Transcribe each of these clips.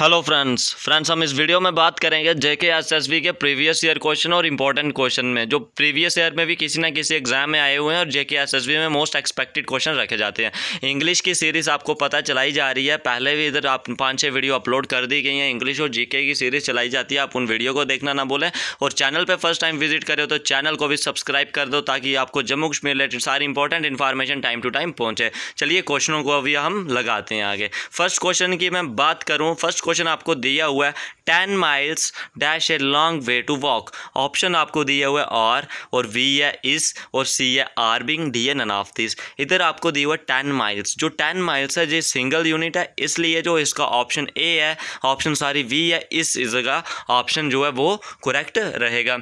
hello friends friends हम इस video में बात करेंगे जेके एसएसबी के प्रीवियस ईयर क्वेश्चन और इंपॉर्टेंट क्वेश्चन में जो प्रीवियस ईयर में भी किसी ना किसी एग्जाम में आए हुए हैं और जेके एसएसबी में मोस्ट एक्सपेक्टेड क्वेश्चन रखे जाते हैं इंग्लिश की सीरीज आपको पता चलाई जा रही है पहले भी इधर आप पाँच छः वीडियो अपलोड कर दी गई हैं इंग्लिश और जीके की सीरीज चलाई जाती है आप उन वीडियो को देखना ना बोलें और चैनल पर फर्स्ट टाइम विजिट करें तो चैनल को भी सब्सक्राइब कर दो ताकि आपको जम्मू कश्मीर रिलेटेड सारी important information time to time पहुँचे चलिए क्वेश्चनों को अभी हम लगाते हैं आगे फर्स्ट क्वेश्चन की मैं बात करूँ फर्स्ट क्वेश्चन आपको दिया हुआ है ten miles dash a long way to walk option आपको दिया हुआ है आर और वी है इस और सी है आर बिंग डी है नन ऑफ दिस इधर आपको दिया हुआ टेन माइल्स जो टेन माइल्स है जो सिंगल यूनिट है इसलिए जो इसका ऑप्शन ए है ऑप्शन सारी वी है इस जगह ऑप्शन जो है वो करेक्ट रहेगा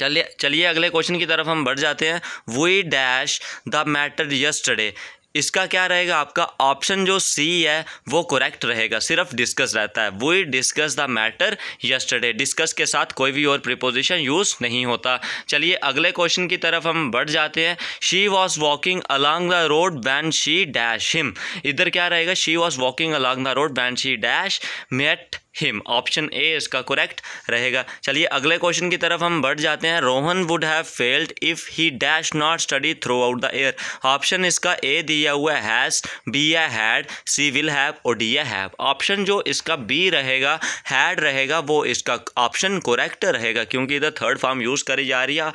चलिए चलिए अगले क्वेश्चन की तरफ हम बढ़ जाते हैं we dash the matter yesterday इसका क्या रहेगा आपका ऑप्शन जो सी है वो करेक्ट रहेगा सिर्फ डिस्कस रहता है we discuss the matter yesterday discuss के साथ कोई भी और प्रिपोजिशन यूज़ नहीं होता चलिए अगले क्वेश्चन की तरफ हम बढ़ जाते हैं she was walking along the road when she dash him इधर क्या रहेगा she was walking along the road when she dash met him option A इसका करेक्ट रहेगा चलिए अगले क्वेश्चन की तरफ हम बढ़ जाते हैं Rohan would have failed if he dash not study throughout the year option इसका ए दिया हुआ हैज़ बी या हैड सी विल हैव और डी या हैव ऑप्शन जो इसका बी रहेगा हैड रहेगा वो इसका ऑप्शन करेक्ट रहेगा क्योंकि इधर थर्ड फॉर्म यूज़ करी जा रही है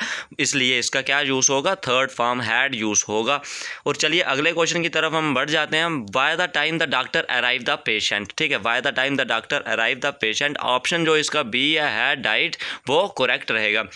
इसलिए इसका क्या यूज़ होगा थर्ड फॉर्म हैड यूज़ होगा और चलिए अगले क्वेश्चन की तरफ हम बढ़ जाते हैं by the time the doctor arrive the patient ठीक है by the time the doctor arrive life the patient option जो इसका बी है डाइट वो करेक्ट रहेगा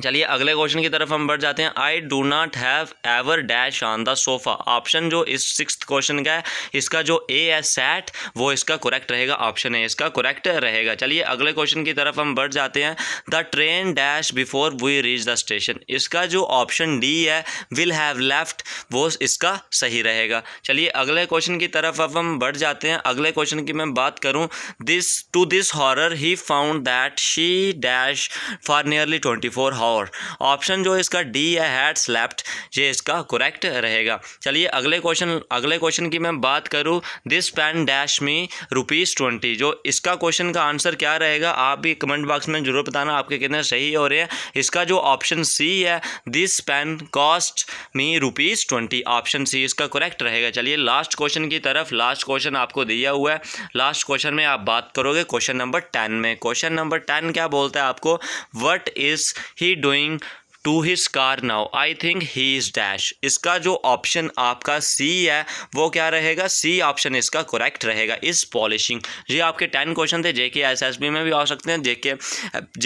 चलिए अगले क्वेश्चन की तरफ हम बढ़ जाते हैं I do not have ever dash on the sofa option जो इस सिक्स क्वेश्चन का है इसका जो ए है सैट वो इसका करेक्ट रहेगा ऑप्शन ए इसका करेक्ट रहेगा चलिए अगले क्वेश्चन की तरफ हम बढ़ जाते हैं the train dash before we reach the station इसका जो ऑप्शन डी है विल हैव लेफ्ट वो इसका सही रहेगा चलिए अगले क्वेश्चन की तरफ अब हम बढ़ जाते हैं अगले क्वेश्चन की मैं बात करूँ this to this horror he found that she dash for nearly twenty four hour option जो इसका डी है हैड स्लैप्ड ये इसका करेक्ट रहेगा चलिए अगले क्वेश्चन अगले क्वेश्चन की मैं बात करूँ this pen dash me rupees twenty जो इसका क्वेश्चन का आंसर क्या रहेगा आप भी कमेंट बॉक्स में जरूर बताना आपके कितने सही हो रहे हैं इसका जो ऑप्शन सी है this pen cost me rupees twenty option C इसका करेक्ट रहेगा चलिए लास्ट क्वेश्चन की तरफ लास्ट क्वेश्चन आपको दिया हुआ है लास्ट क्वेश्चन में आप बात करोगे क्वेश्चन नंबर टेन में क्वेश्चन नंबर टेन क्या बोलता है आपको what is he he doing to his car now I think he is dash इसका जो ऑप्शन आपका सी है वो क्या रहेगा सी ऑप्शन इसका करेक्ट रहेगा इस पॉलिशिंग ये आपके टेन क्वेश्चन थे जेके एस एस बी में भी आ सकते हैं JK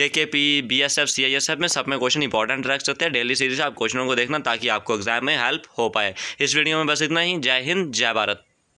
JK P B S F C I S F में सब में क्वेश्चन इंपॉर्टेंट रख सकते हैं डेली सीरीज आप क्वेश्चनों को देखना ताकि आपको एग्जाम में हेल्प हो पाए इस वीडियो में बस इतना ही जय हिंद जय भारत